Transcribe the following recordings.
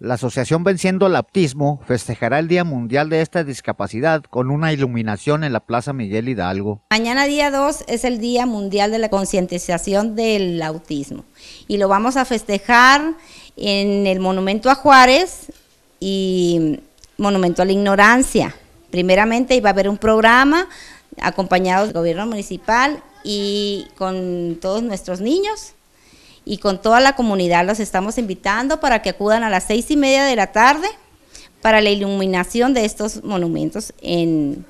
La Asociación Venciendo el Autismo festejará el Día Mundial de esta discapacidad con una iluminación en la Plaza Miguel Hidalgo. Mañana día 2 es el Día Mundial de la Concientización del Autismo y lo vamos a festejar en el Monumento a Juárez y Monumento a la Ignorancia. Primeramente iba a haber un programa acompañado del gobierno municipal y con todos nuestros niños y con toda la comunidad los estamos invitando para que acudan a las seis y media de la tarde para la iluminación de estos monumentos en,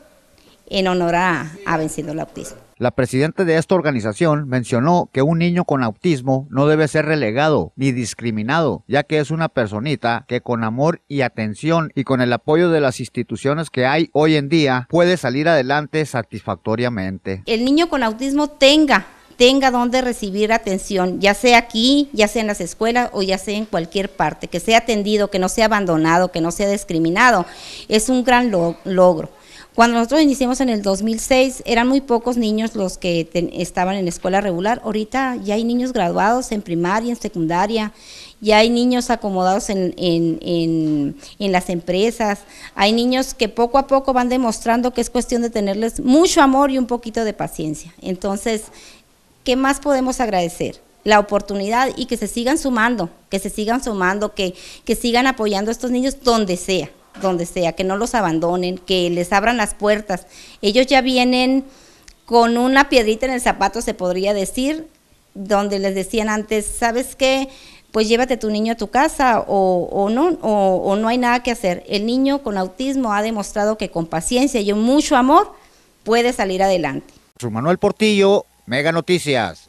en honor a, a venciendo el autismo. La presidenta de esta organización mencionó que un niño con autismo no debe ser relegado ni discriminado, ya que es una personita que con amor y atención y con el apoyo de las instituciones que hay hoy en día puede salir adelante satisfactoriamente. El niño con autismo tenga tenga donde recibir atención, ya sea aquí, ya sea en las escuelas o ya sea en cualquier parte, que sea atendido, que no sea abandonado, que no sea discriminado, es un gran logro. Cuando nosotros iniciamos en el 2006, eran muy pocos niños los que estaban en escuela regular. Ahorita ya hay niños graduados en primaria, en secundaria, ya hay niños acomodados en, en, las empresas, hay niños que poco a poco van demostrando que es cuestión de tenerles mucho amor y un poquito de paciencia. Entonces, ¿qué más podemos agradecer? la oportunidad y que se sigan sumando, que se sigan sumando, que, que sigan apoyando a estos niños donde sea, donde sea, que no los abandonen, que les abran las puertas. Ellos ya vienen con una piedrita en el zapato, se podría decir, donde les decían antes, ¿sabes qué? Pues llévate tu niño a tu casa o, no, o, no hay nada que hacer. El niño con autismo ha demostrado que con paciencia y mucho amor puede salir adelante. Manuel Portillo Mega Noticias.